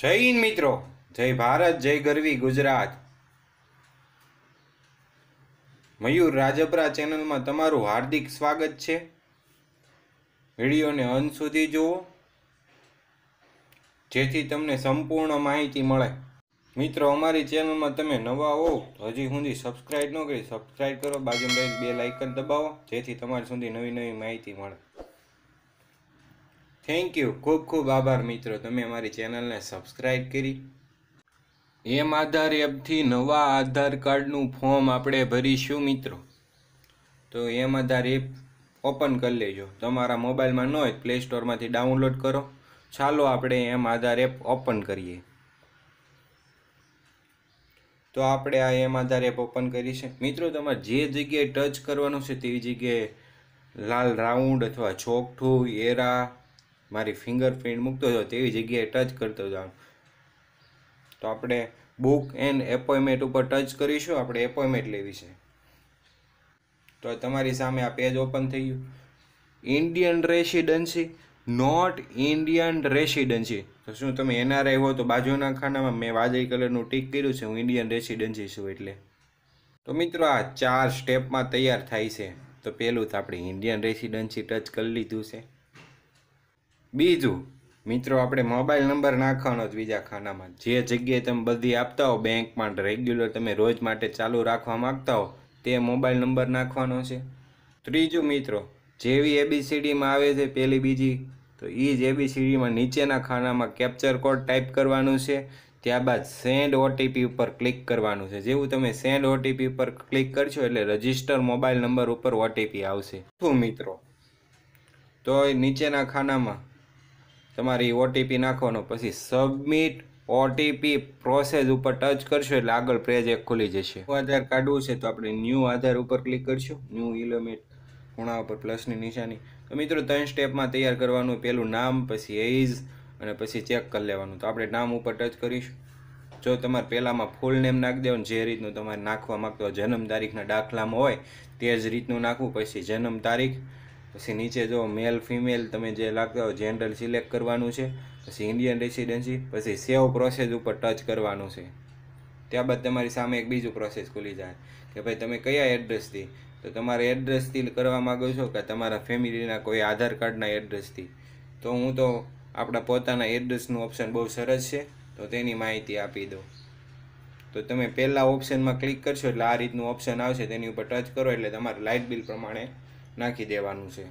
જય હિન્દ મિત્રો જય ભારત જય ગરવી ગુજરાત મયુર રાજપરા ચેનલમાં તમારું હાર્દિક સ્વાગત છે વિડીયોને અંત સુધી જુઓ જેથી તમને સંપૂર્ણ માહિતી મળે મિત્રો અમારી ચેનલમાં તમે નવા હો હજી સુધી સબસ્ક્રાઈબ ન કરી સબસ્ક્રાઈબ કરો બાજુ બે લાઇકન દબાવો જેથી તમારી સુધી નવી નવી માહિતી મળે થેન્ક યુ ખૂબ ખૂબ આભાર મિત્રો તમે અમારી ચેનલને સબસ્ક્રાઈબ કરી એમ આધાર એપથી નવા આધાર કાર્ડનું ફોર્મ આપણે ભરીશું મિત્રો તો એમ આધાર એપ ઓપન કરી લેજો તમારા મોબાઈલમાં ન હોય પ્લે સ્ટોરમાંથી ડાઉનલોડ કરો ચાલો આપણે એમ આધાર એપ ઓપન કરીએ તો આપણે આ એમ આધાર એપ ઓપન કરી મિત્રો તમારે જે જગ્યાએ ટચ કરવાનું છે તેવી જગ્યાએ લાલ રાઉન્ડ અથવા ચોકઠું એરા મારી ફિંગરપ્રિન્ટ મૂકતો હતો તેવી જગ્યાએ ટચ કરતો હતો તો આપણે બુક એન્ડ એપોઇન્ટમેન્ટ ઉપર ટચ કરીશું આપણે એપોઇન્ટમેન્ટ લેવી છે તો તમારી સામે આ પેજ ઓપન થઈ ગયું Indian residency not Indian residency તો શું તમે એનઆરઆઈ હો તો બાજુના ખાનામાં મેં વાજળી કલરનું ટીક કર્યું છે હું ઇન્ડિયન રેસિડન્સી છું એટલે તો મિત્રો આ ચાર સ્ટેપમાં તૈયાર થાય છે તો પહેલું તો આપણે ઇન્ડિયન રેસિડન્સી ટચ કરી લીધું છે બીજું મિત્રો આપણે મોબાઈલ નંબર નાખવાનો જ બીજા ખાનામાં જે જગ્યાએ તમે બધી આપતા હો બેંકમાં રેગ્યુલર તમે રોજ માટે ચાલુ રાખવા માગતા હો તે મોબાઈલ નંબર નાખવાનો છે ત્રીજું મિત્રો જેવી એબીસીડીમાં આવે છે પેલી બીજી તો એ જ એબીસીડીમાં નીચેના ખાનામાં કેપ્ચર કોડ ટાઈપ કરવાનું છે ત્યારબાદ સેન્ડ ઓટીપી ઉપર ક્લિક કરવાનું છે જેવું તમે સેન્ડ ઓટીપી ઉપર ક્લિક કરશો એટલે રજિસ્ટર મોબાઈલ નંબર ઉપર ઓટીપી આવશે શું મિત્રો તો નીચેના ખાનામાં તમારી ઓટીપી નાખવાનો પછી સબમિટ ઓટીપી પ્રોસેસ ઉપર ટચ કરશો એટલે આગળ પેજ એક ખુલી જશે આધાર કાઢવું છે તો આપણે ન્યૂ આધાર ઉપર ક્લિક કરશું ન્યૂ ઇલોમિટ ખૂણા ઉપર પ્લસની નિશાની તો મિત્રો ત્રણ સ્ટેપમાં તૈયાર કરવાનું પહેલું નામ પછી એજ અને પછી ચેક કરી લેવાનું તો આપણે નામ ઉપર ટચ કરીશું જો તમારે પહેલાંમાં ફૂલ નેમ નાખી દેવાનું જે રીતનું તમારે નાખવા માગતો જન્મ તારીખના દાખલામાં હોય તે જ રીતનું નાખવું પછી જન્મ તારીખ પછી નીચે જો મેલ ફિમેલ તમે જે લાગતા હો જેન્ડર સિલેક્ટ કરવાનું છે પછી ઇન્ડિયન રેસિડેન્સી પછી સેવ પ્રોસેસ ઉપર ટચ કરવાનું છે ત્યારબાદ તમારી સામે એક બીજું પ્રોસેસ ખુલી જાય કે ભાઈ તમે કયા એડ્રેસથી તો તમારે એડ્રેસથી કરવા માગો છો કે તમારા ફેમિલીના કોઈ આધાર કાર્ડના એડ્રેસથી તો હું તો આપણા પોતાના એડ્રેસનું ઓપ્શન બહુ સરસ છે તો તેની માહિતી આપી દો તો તમે પહેલાં ઓપ્શનમાં ક્લિક કરશો એટલે આ રીતનું ઓપ્શન આવશે તેની ઉપર ટચ કરો એટલે તમારે લાઇટ બિલ પ્રમાણે નાખી દેવાનું છે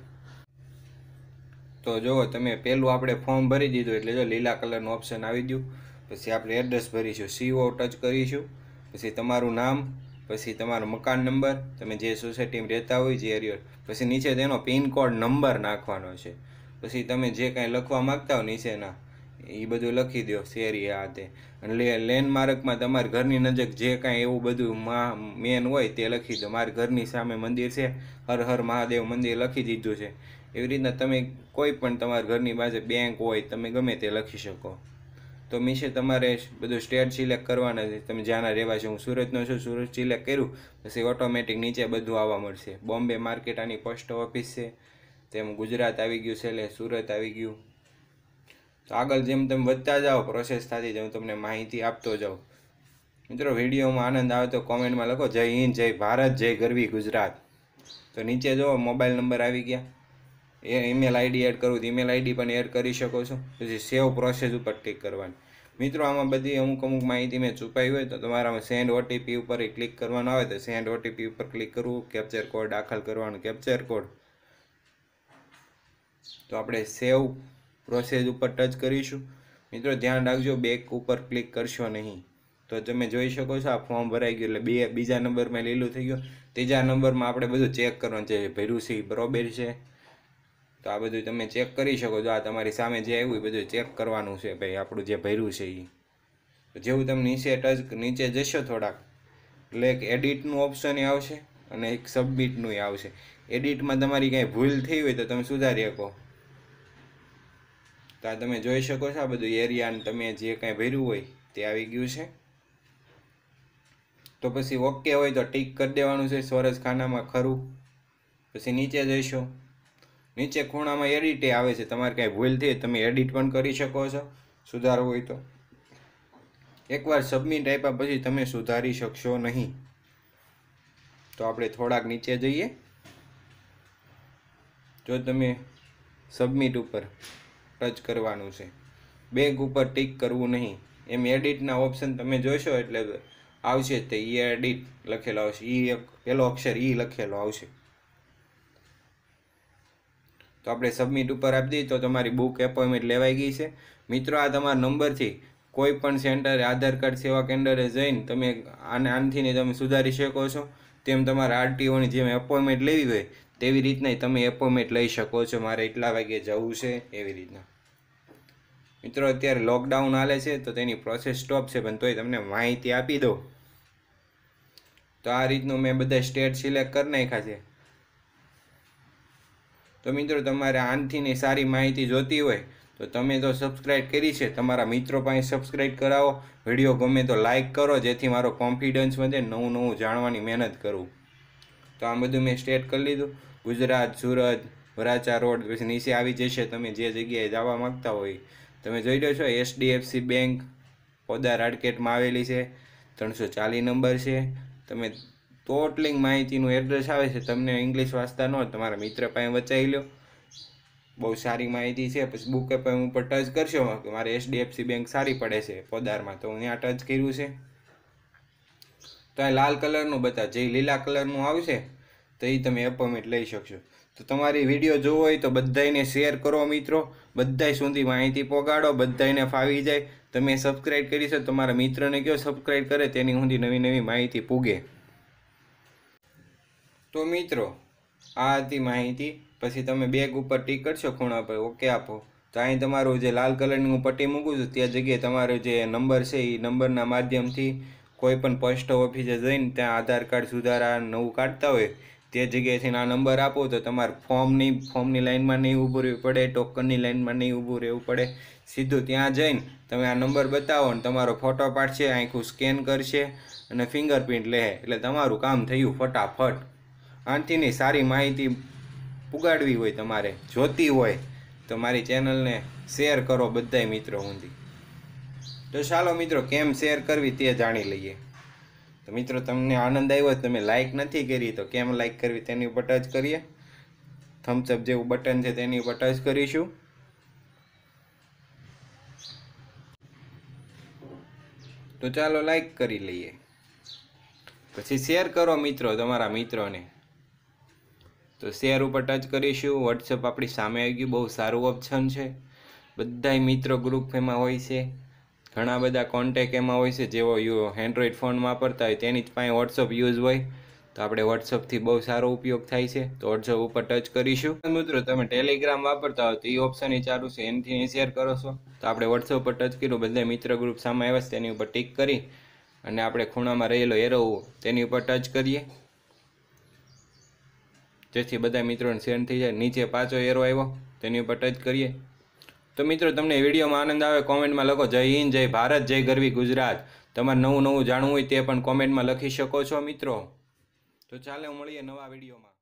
તો જુઓ તમે પહેલું આપણે ફોર્મ ભરી દીધું એટલે જો લીલા કલરનું ઓપ્શન આવી ગયું પછી આપણે એડ્રેસ ભરીશું સીઓ ટચ કરીશું પછી તમારું નામ પછી તમારો મકાન નંબર તમે જે સોસાયટીમાં રહેતા હોય જે એરિયો પછી નીચે તેનો પિનકોડ નંબર નાખવાનો છે પછી તમે જે કાંઈ લખવા માગતા હો નીચેના એ બધું લખી દો શેરી આ તે એટલે લેન્ડમાર્કમાં તમારા ઘરની નજીક જે કાંઈ એવું બધું મા મેન હોય તે લખી દો મારા ઘરની સામે મંદિર છે હર હર મહાદેવ મંદિર લખી દીધું છે એવી રીતના તમે કોઈ પણ તમારા ઘરની પાસે બેંક હોય તમે ગમે તે લખી શકો તો મિશે તમારે બધું સ્ટેટ સિલેક્ટ કરવાના છે તમે જ્યાંના રહેવા છો હું સુરતનો છું સુરત સિલેક્ટ કર્યું પછી ઓટોમેટિક નીચે બધું આવવા મળશે બોમ્બે માર્કેટ આની પોસ્ટ ઓફિસ છે તેમ ગુજરાત આવી ગયું છે એટલે સુરત આવી ગયું તો આગળ જેમ તેમ વધતા જાઓ પ્રોસેસ થતી જ હું તમને માહિતી આપતો જાઉં મિત્રો વિડીયોમાં આનંદ આવે તો કોમેન્ટમાં લખો જય હિન્દ જય ભારત જય ગરવી ગુજરાત તો નીચે જો મોબાઈલ નંબર આવી ગયા એ ઈમેલ આઈડી એડ કરવું તો ઈમેલ આઈડી પણ એડ કરી શકો છો પછી સેવ પ્રોસેસ ઉપર ક્લિક કરવાની મિત્રો આમાં બધી અમુક અમુક માહિતી મેં છુપાઈ હોય તો તમારામાં સેન્ડ ઓટીપી ઉપર ક્લિક કરવાનો આવે તો સેન્ડ ઓટીપી ઉપર ક્લિક કરવું કેપ્ચર કોડ દાખલ કરવાનો કેપ્ચર કોડ તો આપણે સેવ પ્રોસેસ ઉપર ટચ કરીશું મિત્રો ધ્યાન રાખજો બેક ઉપર ક્લિક કરશો નહીં તો તમે જોઈ શકો છો આ ફોર્મ ભરાઈ ગયું એટલે બે બીજા નંબરમાં લીલું થઈ ગયું ત્રીજા નંબરમાં આપણે બધું ચેક કરવાનું છે ભર્યું છે બરોબર છે તો આ બધું તમે ચેક કરી શકો છો આ તમારી સામે જે આવ્યું એ બધું ચેક કરવાનું છે ભાઈ આપણું જે ભર્યું છે એ જેવું તમે નીચે ટચ નીચે જશો થોડાક એટલે એક એડિટનું ઓપ્શન આવશે અને એક સબમિટનું આવશે એડિટમાં તમારી કાંઈ ભૂલ થઈ હોય તો તમે સુધારી શકો તો આ તમે જોઈ શકો છો આ બધું એરિયાને તમે જે કાંઈ ભર્યું હોય તે આવી ગયું છે તો પછી ઓકે હોય તો ટીક કરી દેવાનું છે સોરસ ખાનામાં ખરું પછી નીચે જઈશું નીચે ખૂણામાં એડિટે આવે છે તમારે કાંઈ ભૂલ થઈ તમે એડિટ પણ કરી શકો છો સુધારવું હોય તો એકવાર સબમિટ આપ્યા પછી તમે સુધારી શકશો નહીં તો આપણે થોડાક નીચે જઈએ જો તમે સબમિટ ઉપર ટચ કરવાનું છે બેગ ઉપર ટીક કરવું નહીં એમ એડિટના ઓપ્શન તમે જોઈશો એટલે આવશે તે ઈ એડિટ લખેલો આવશે ઈ એક પહેલો અક્ષર ઈ લખેલો આવશે તો આપણે સબમિટ ઉપર આપી દઈએ તો તમારી બુક એપોઇન્ટમેન્ટ લેવાઈ ગઈ છે મિત્રો આ તમારા નંબરથી કોઈ પણ સેન્ટરે આધાર કાર્ડ સેવા કેન્દ્રે જઈને તમે આને આનથી તમે સુધારી શકો છો તેમ તમારા આરટીઓની જેમ એપોઇન્ટમેન્ટ લેવી હોય તેવી રીતના તમે એપોમેન્ટ લઈ શકો છો મારે એટલા વાગે જવું છે એવી રીતના મિત્રો અત્યારે લોકડાઉન હાલે છે તો તેની પ્રોસેસ સ્ટોપ છે પણ તોય તમને માહિતી આપી દો તો આ રીતનું મેં બધા સ્ટેટ સિલેક્ટ કરી નાખ્યા છે તો મિત્રો તમારે આનથીની સારી માહિતી જોતી હોય તો તમે તો સબસ્ક્રાઈબ કરી છે તમારા મિત્રો પાસે સબસ્ક્રાઈબ કરાવો વિડીયો ગમે તો લાઇક કરો જેથી મારો કોન્ફિડન્સ વધે નવું નવું જાણવાની મહેનત કરું તો આ બધું મેં સ્ટેટ કરી લીધું ગુજરાત સુરત વરાચા રોડ પછી નીચે આવી જશે તમે જે જગ્યાએ જવા માગતા હોય તમે જોઈ લો છો એચડીએફસી બેંક પોદા રાડકેટમાં આવેલી છે ત્રણસો ચાલીસ નંબર છે તમે ટોટલિંગ માહિતીનું એડ્રેસ આવે છે તમને ઇંગ્લિશ વાંચતા ન તમારા મિત્ર પાસે વચાવી લો બહુ સારી માહિતી છે પછી બુકે પણ હું ઉપર ટચ કરશો કે મારે એચડીએફસી બેંક સારી પડે છે પોદારમાં તો હું ત્યાં ટચ કર્યું છે તો આ લાલ કલરનું બતા જે લીલા કલરનું આવશે તો એ તમે એપોઇન્ટમેન્ટ લઈ શકશો તો તમારી વિડીયો જોવો હોય તો બધાને શેર કરો મિત્રો બધા સુધી માહિતી પહોંચાડો બધાને ફાવી જાય તમે સબસ્ક્રાઈબ કરી છો તમારા મિત્રને કયો સબસ્ક્રાઈબ કરે તેની સુધી નવી નવી માહિતી પૂગે તો મિત્રો આ હતી માહિતી પછી તમે બેગ ઉપર ટીક કરશો ખૂણા પર ઓકે આપો તો અહીં તમારું જે લાલ કલરની હું પટ્ટી મૂકું છું તે જગ્યાએ તમારો જે નંબર છે એ નંબરના માધ્યમથી કોઈ પણ પોસ્ટ ઓફિસે જઈને ત્યાં આધાર કાર્ડ સુધારા નવું કાઢતા હોય તે જગ્યાએથી આ નંબર આપો તો તમારે ફોર્મની ફોર્મની લાઇનમાં નહીં ઊભું રહેવું પડે ટોકનની લાઇનમાં નહીં ઊભું રહેવું પડે સીધું ત્યાં જઈને તમે આ નંબર બતાવો ને તમારો ફોટો પાડશે આખું સ્કેન કરશે અને ફિંગરપ્રિન્ટ લે એટલે તમારું કામ થયું ફટાફટ આનાથીની સારી માહિતી પુગાડવી હોય તમારે જોતી હોય તો મારી ચેનલને શેર કરો બધાય મિત્રો ઊંધી તો ચાલો મિત્રો કેમ શેર કરવી તે જાણી લઈએ તો મિત્રો તમને આનંદ આવ્યો તમે લાઇક નથી કરી તો કેમ લાઇક કરવી તેની ઉપર ટચ કરીએ થમ્સઅપ જેવું બટન છે તેની ઉપર ટચ કરીશું તો ચાલો લાઇક કરી લઈએ પછી શેર કરો મિત્રો તમારા મિત્રોને તો શેર ઉપર ટચ કરીશું વોટ્સઅપ આપણી સામે આવી ગયું બહુ સારું ઓપ્શન છે બધાય મિત્રો ગ્રુપ ગ્રુપમાં હોય છે ઘણા બધા કોન્ટેક એમાં હોય છે જેઓ એન્ડ્રોઈડ ફોન વાપરતા હોય તેની જ પાસે વોટ્સઅપ યુઝ હોય તો આપણે વોટ્સઅપથી બહુ સારો ઉપયોગ થાય છે તો વોટ્સઅપ ઉપર ટચ કરીશું મિત્રો તમે ટેલિગ્રામ વાપરતા હો તો એ ઓપ્શન એ ચાલુ છે એનથી શેર કરો છો તો આપણે વોટ્સઅપ પર ટચ કર્યું બધા મિત્ર ગ્રુપ સામે આવ્યા છે તેની ઉપર ટીક કરી અને આપણે ખૂણામાં રહેલો એરો તેની ઉપર ટચ કરીએ જેથી બધા મિત્રોને સેન્ડ થઈ જાય નીચે પાછો એરો આવ્યો તેની ઉપર ટચ કરીએ તો મિત્રો તમને વિડીયોમાં આનંદ આવે કોમેન્ટમાં લખો જય હિન્દ જય ભારત જય ગરવી ગુજરાત તમારે નવું નવું જાણવું હોય તે પણ કોમેન્ટમાં લખી શકો છો મિત્રો તો ચાલે મળીએ નવા વિડીયોમાં